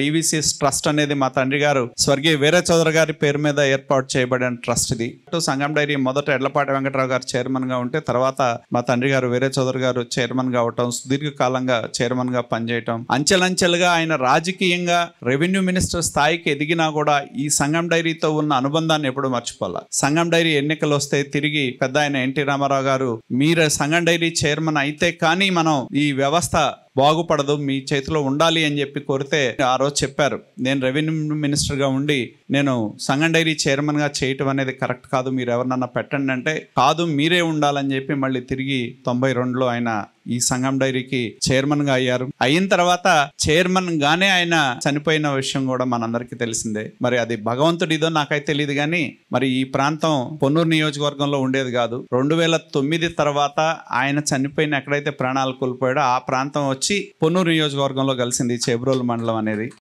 డివిసిఎస్ trust అనేది మా తండ్రి గారు స్వర్గీయ వీర చౌదరి గారి పేరు మీద ఏర్పాటు చేయబడిన ట్రస్ట్ ఇది సంగం డైరీ మొదట ఎడ్లపాటి వెంకటరావు గారు చైర్మన్ గా ఉంటే తర్వాత మా తండ్రి గారు వీర చౌదరి గారు చైర్మన్ గా అవటం సుదీర్ఘకాలంగా చైర్మన్ గా పనిచేయటం అంచెలంచెలుగా ఆయన రాజకీయంగా రెవెన్యూ మినిస్టర్ స్థాయికి ఎదిగినా కూడా ఈ సంగం డైరీతో ఉన్న అనుబంధాన్ని ఎప్పుడు మర్చిపోవాలి సంగం డైరీ ఎన్నికలు వస్తే తిరిగి పెద్ద ఆయన ఎన్టీ రామారావు గారు మీరు సంగం డైరీ చైర్మన్ అయితే కానీ మనం ఈ వ్యవస్థ బాగుపడదు మీ చేతిలో ఉండాలి అని చెప్పి కోరితే ఆ రోజు చెప్పారు నేను రెవెన్యూ మినిస్టర్గా ఉండి నేను సంగం డైరీ చైర్మన్గా చేయటం అనేది కరెక్ట్ కాదు మీరు ఎవరినన్నా పెట్టండి అంటే కాదు మీరే ఉండాలని చెప్పి మళ్ళీ తిరిగి తొంభై రెండులో ఆయన ఈ సంఘం డైరీకి చైర్మన్ గా అయ్యారు అయిన తర్వాత చైర్మన్ గానే ఆయన చనిపోయిన విషయం కూడా మనందరికీ తెలిసిందే మరి అది భగవంతుడిదో నాకైతే తెలియదు కానీ మరి ఈ ప్రాంతం పొన్నూరు నియోజకవర్గంలో ఉండేది కాదు రెండు వేల తొమ్మిది తర్వాత ఆయన చనిపోయిన ఎక్కడైతే ప్రాణాలు కోల్పోయాడో ఆ ప్రాంతం వచ్చి పొన్నూరు నియోజకవర్గంలో కలిసింది చెబ్రోలు మండలం అనేది